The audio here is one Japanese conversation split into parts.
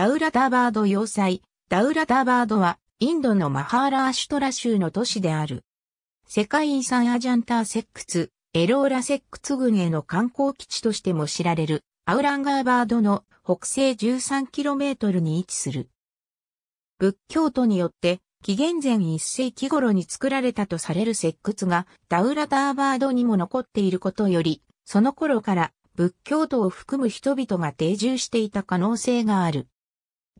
ダウラダーバード要塞。ダウラダーバードは、インドのマハーラーシュトラ州の都市である。世界遺産アジャンターセックツ、エローラセックツ群への観光基地としても知られる、アウランガーバードの北西 13km に位置する。仏教徒によって、紀元前1世紀頃に作られたとされる石窟がダウラダーバードにも残っていることより、その頃から仏教徒を含む人々が定住していた可能性がある。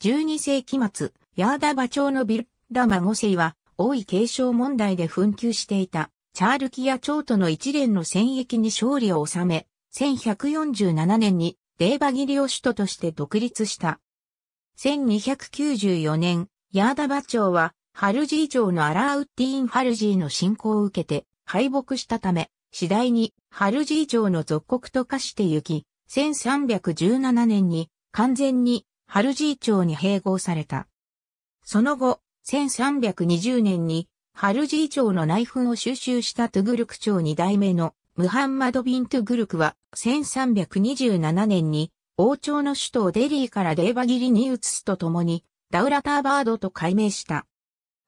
12世紀末、ヤーダバ朝のビルラマ5世は、王位継承問題で紛糾していた、チャールキア朝との一連の戦役に勝利を収め、1147年にデーバギリを首都として独立した。1294年、ヤーダバ朝は、ハルジー朝のアラーウッディーン・ハルジーの侵攻を受けて敗北したため、次第にハルジー朝の属国と化して行き、1317年に完全にハルジー町に併合された。その後、1320年に、ハルジー町の内紛を収集したトゥグルク町二代目のムハンマド・ビン・トゥグルクは、1327年に、王朝の首都デリーからデーバギリに移すとともに、ダウラターバードと改名した。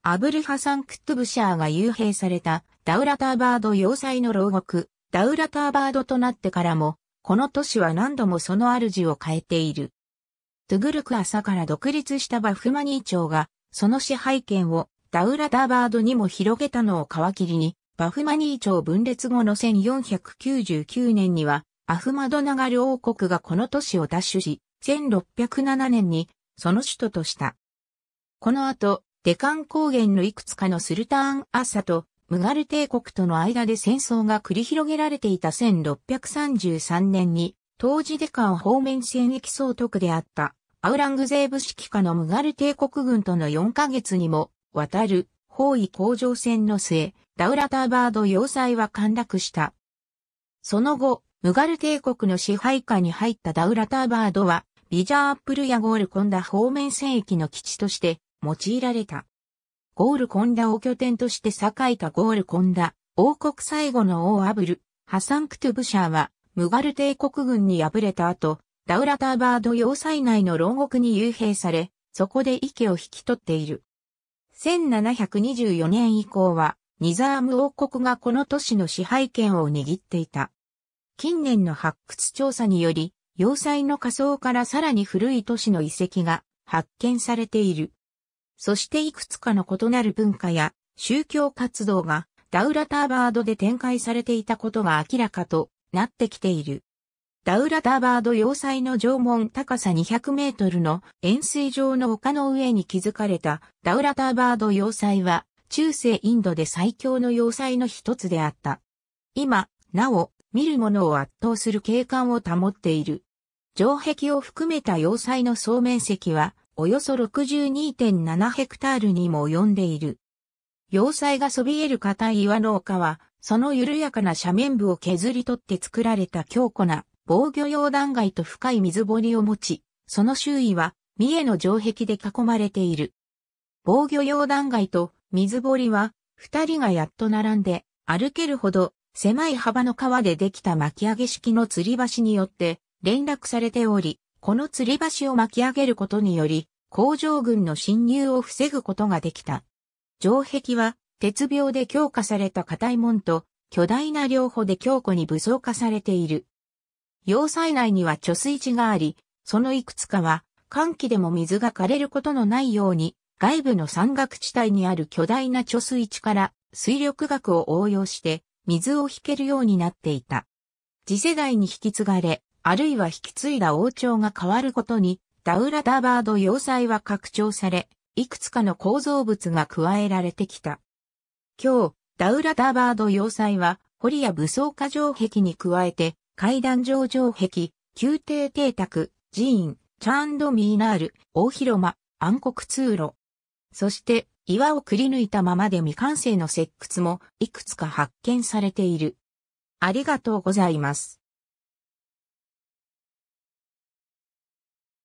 アブルハサン・クットブシャーが幽閉されたダウラターバード要塞の牢獄、ダウラターバードとなってからも、この都市は何度もその主を変えている。トゥグルク朝から独立したバフマニー朝が、その支配権をダウラダーバードにも広げたのを皮切りに、バフマニー朝分裂後の1499年には、アフマドナガル王国がこの都市を奪取し、1607年にその首都とした。この後、デカン高原のいくつかのスルターン・アッサとムガル帝国との間で戦争が繰り広げられていた1633年に当時デカン方面戦役総督であったアウラングゼーブ指揮下のムガル帝国軍との4ヶ月にも渡る包囲向上戦の末、ダウラターバード要塞は陥落した。その後、ムガル帝国の支配下に入ったダウラターバードは、ビジャーアップルやゴールコンダ方面戦役の基地として用いられた。ゴールコンダを拠点として栄えたゴールコンダ、王国最後の王アブル、ハサンクトゥブシャーは、ムガル帝国軍に敗れた後、ダウラターバード要塞内の牢獄に幽閉され、そこで池を引き取っている。1724年以降は、ニザーム王国がこの都市の支配権を握っていた。近年の発掘調査により、要塞の仮想からさらに古い都市の遺跡が発見されている。そしていくつかの異なる文化や宗教活動がダウラターバードで展開されていたことが明らかとなってきている。ダウラターバード要塞の縄文高さ200メートルの円錐状の丘の上に築かれたダウラターバード要塞は中世インドで最強の要塞の一つであった。今、なお、見る者を圧倒する景観を保っている。城壁を含めた要塞の総面積はおよそ62.7ヘクタールにも及んでいる。要塞がそびえる硬い岩の丘はその緩やかな斜面部を削り取って作られた強固な防御用断崖と深い水堀を持ち、その周囲は三重の城壁で囲まれている。防御用断崖と水堀は二人がやっと並んで歩けるほど狭い幅の川でできた巻き上げ式の吊り橋によって連絡されており、この吊り橋を巻き上げることにより、工場群の侵入を防ぐことができた。城壁は鉄病で強化された硬い門と、巨大な両方で強固に武装化されている。要塞内には貯水池があり、そのいくつかは、寒気でも水が枯れることのないように、外部の山岳地帯にある巨大な貯水池から水力学を応用して水を引けるようになっていた。次世代に引き継がれ、あるいは引き継いだ王朝が変わることに、ダウラダーバード要塞は拡張され、いくつかの構造物が加えられてきた。今日、ダウラダバード要塞は、堀や武装化城壁に加えて、階段上城壁、宮廷邸宅、寺院、チャーンドミーナール、大広間、暗黒通路。そして、岩をくり抜いたままで未完成の石窟もいくつか発見されている。ありがとうございます。